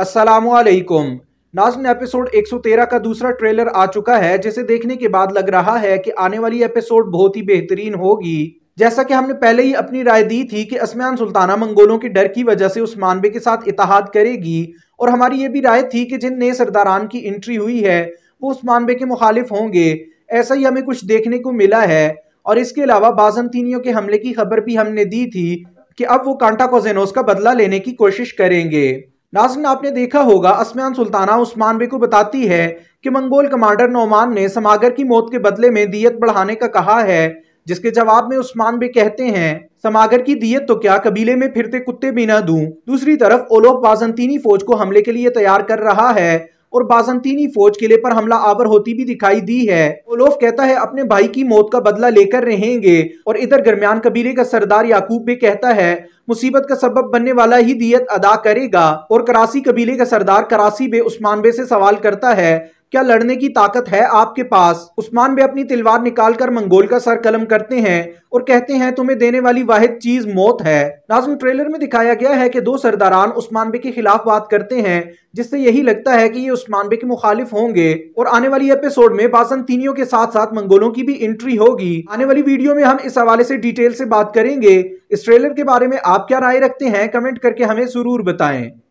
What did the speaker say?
असलकुम नाजन एपिसोड 113 का दूसरा ट्रेलर आ चुका है जिसे देखने के बाद लग रहा है कि आने वाली एपिसोड बहुत ही बेहतरीन होगी जैसा कि हमने पहले ही अपनी राय दी थी कि असमान सुल्ताना मंगोलों के डर की वजह से उस्मानबे के साथ इतिहाद करेगी और हमारी ये भी राय थी कि जिन नए सरदारान की एंट्री हुई है वो उस्मानबे के मुखालिफ होंगे ऐसा ही हमें कुछ देखने को मिला है और इसके अलावा बाजनतीनियों के हमले की खबर भी हमने दी थी कि अब वो कांटा कोजेनोस का बदला लेने की कोशिश करेंगे नाजन आपने देखा होगा असमान सुल्ताना उस्मान बे को बताती है कि मंगोल कमांडर नोमान ने समागर की मौत के बदले में दियत बढ़ाने का कहा है जिसके जवाब में उस्मान बे कहते हैं समागर की दियत तो क्या कबीले में फिरते कुत्ते भी न दूं दूसरी तरफ ओलोक बाजंतीनी फौज को हमले के लिए तैयार कर रहा है और बाजंतीनी फौज लिए पर हमला आवर होती भी दिखाई दी है ओलोफ कहता है अपने भाई की मौत का बदला लेकर रहेंगे और इधर दरमियान कबीले का सरदार याकूब भी कहता है मुसीबत का सबब बनने वाला ही दियत अदा करेगा और करासी कबीले का सरदार करासी बे उस्मान बे से सवाल करता है क्या लड़ने की ताकत है आपके पास उस्मान भी अपनी तिलवार निकालकर मंगोल का सर कलम करते हैं और कहते हैं तुम्हें देने वाली वाहिद चीज मौत है नाजम ट्रेलर में दिखाया गया है कि दो सरदारान उस्मान बे के खिलाफ बात करते हैं जिससे यही लगता है कि ये उस्मान बे के मुखालिफ होंगे और आने वाली एपिसोड में बासन तीनियों के साथ साथ मंगोलों की भी एंट्री होगी आने वाली वीडियो में हम इस हवाले से डिटेल से बात करेंगे इस ट्रेलर के बारे में आप क्या राय रखते हैं कमेंट करके हमें जरूर बताएं